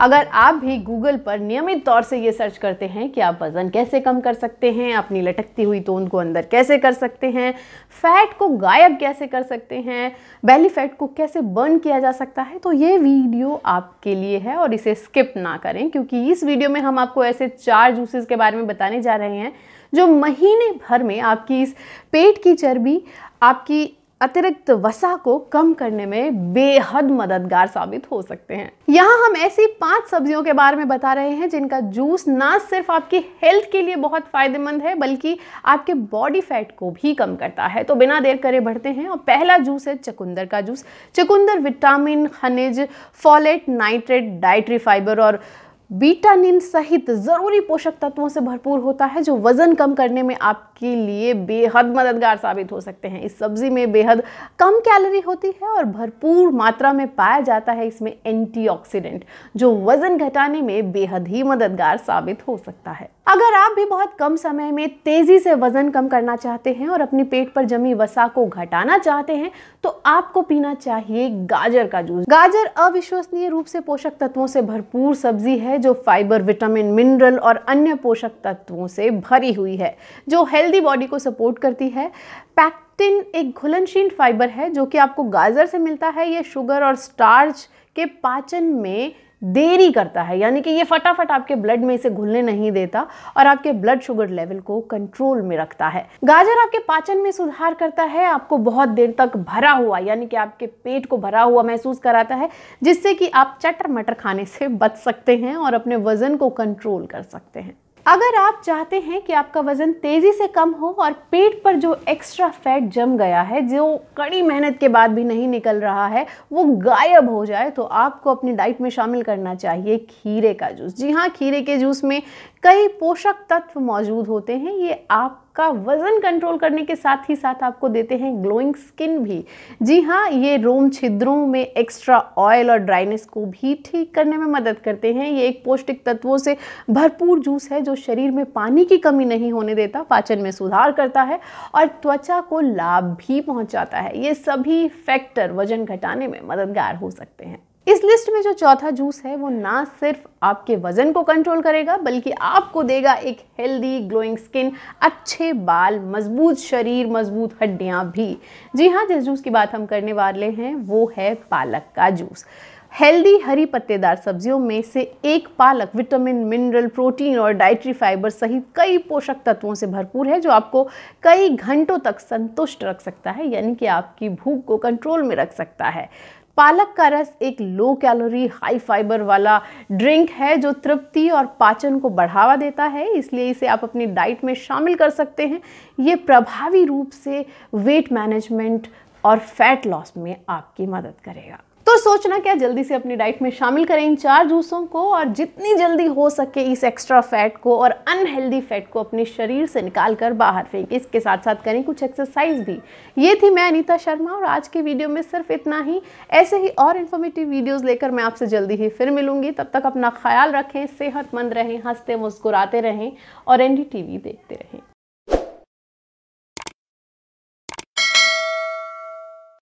अगर आप भी गूगल पर नियमित तौर से ये सर्च करते हैं कि आप वज़न कैसे कम कर सकते हैं अपनी लटकती हुई तोंद को अंदर कैसे कर सकते हैं फैट को गायब कैसे कर सकते हैं बैली फैट को कैसे बर्न किया जा सकता है तो ये वीडियो आपके लिए है और इसे स्किप ना करें क्योंकि इस वीडियो में हम आपको ऐसे चार जूसेस के बारे में बताने जा रहे हैं जो महीने भर में आपकी इस पेट की चर्बी आपकी अतिरिक्त वसा को कम करने में बेहद मददगार साबित हो सकते हैं यहाँ हम ऐसी पांच सब्जियों के बारे में बता रहे हैं जिनका जूस ना सिर्फ आपकी हेल्थ के लिए बहुत फायदेमंद है बल्कि आपके बॉडी फैट को भी कम करता है तो बिना देर करे बढ़ते हैं और पहला जूस है चकुंदर का जूस चकुंदर विटामिन खनिज फॉलेट नाइट्रेट डाइट्री फाइबर और बीटानिन सहित ज़रूरी पोषक तत्वों से भरपूर होता है जो वज़न कम करने में आपके लिए बेहद मददगार साबित हो सकते हैं इस सब्ज़ी में बेहद कम कैलोरी होती है और भरपूर मात्रा में पाया जाता है इसमें एंटीऑक्सीडेंट जो वज़न घटाने में बेहद ही मददगार साबित हो सकता है अगर आप भी बहुत कम समय में तेज़ी से वज़न कम करना चाहते हैं और अपने पेट पर जमी वसा को घटाना चाहते हैं तो आपको पीना चाहिए गाजर का जूस गाजर अविश्वसनीय रूप से पोषक तत्वों से भरपूर सब्जी है जो फाइबर विटामिन मिनरल और अन्य पोषक तत्वों से भरी हुई है जो हेल्दी बॉडी को सपोर्ट करती है पैक्टिन एक घुलनशील फाइबर है जो कि आपको गाजर से मिलता है यह शुगर और स्टार्च के पाचन में देरी करता है यानी कि ये फटाफट आपके ब्लड में इसे घुलने नहीं देता और आपके ब्लड शुगर लेवल को कंट्रोल में रखता है गाजर आपके पाचन में सुधार करता है आपको बहुत देर तक भरा हुआ यानी कि आपके पेट को भरा हुआ महसूस कराता है जिससे कि आप चटर मटर खाने से बच सकते हैं और अपने वजन को कंट्रोल कर सकते हैं अगर आप चाहते हैं कि आपका वज़न तेज़ी से कम हो और पेट पर जो एक्स्ट्रा फैट जम गया है जो कड़ी मेहनत के बाद भी नहीं निकल रहा है वो गायब हो जाए तो आपको अपनी डाइट में शामिल करना चाहिए खीरे का जूस जी हाँ खीरे के जूस में कई पोषक तत्व मौजूद होते हैं ये आप आपका वजन कंट्रोल करने के साथ ही साथ आपको देते हैं ग्लोइंग स्किन भी जी हाँ ये रोम छिद्रों में एक्स्ट्रा ऑयल और ड्राइनेस को भी ठीक करने में मदद करते हैं ये एक पौष्टिक तत्वों से भरपूर जूस है जो शरीर में पानी की कमी नहीं होने देता पाचन में सुधार करता है और त्वचा को लाभ भी पहुँचाता है ये सभी फैक्टर वजन घटाने में मददगार हो सकते हैं इस लिस्ट में जो चौथा जूस है वो ना सिर्फ आपके वजन को कंट्रोल करेगा बल्कि आपको देगा एक हेल्दी ग्लोइंग स्किन अच्छे बाल मजबूत शरीर मजबूत हड्डियाँ भी जी हाँ जिस जूस की बात हम करने वाले हैं वो है पालक का जूस हेल्दी हरी पत्तेदार सब्जियों में से एक पालक विटामिन मिनरल प्रोटीन और डाइट्री फाइबर सहित कई पोषक तत्वों से भरपूर है जो आपको कई घंटों तक संतुष्ट रख सकता है यानी कि आपकी भूख को कंट्रोल में रख सकता है पालक का रस एक लो कैलोरी हाई फाइबर वाला ड्रिंक है जो तृप्ति और पाचन को बढ़ावा देता है इसलिए इसे आप अपनी डाइट में शामिल कर सकते हैं ये प्रभावी रूप से वेट मैनेजमेंट और फैट लॉस में आपकी मदद करेगा सोचना क्या जल्दी से अपनी डाइट में शामिल करें इन चार जूसों को और जितनी जल्दी हो सके इस एक्स्ट्रा फैट को और अनहेल्दी फैट को अपने शरीर से निकाल कर बाहर फेंकें इसके साथ साथ करें कुछ एक्सरसाइज भी ये थी मैं अनीता शर्मा और आज की वीडियो में सिर्फ इतना ही ऐसे ही और इन्फॉर्मेटिव वीडियोज़ लेकर मैं आपसे जल्दी ही फिर मिलूंगी तब तक अपना ख्याल रखें सेहतमंद रहें हंसते मुस्कुराते रहें और एन देखते रहें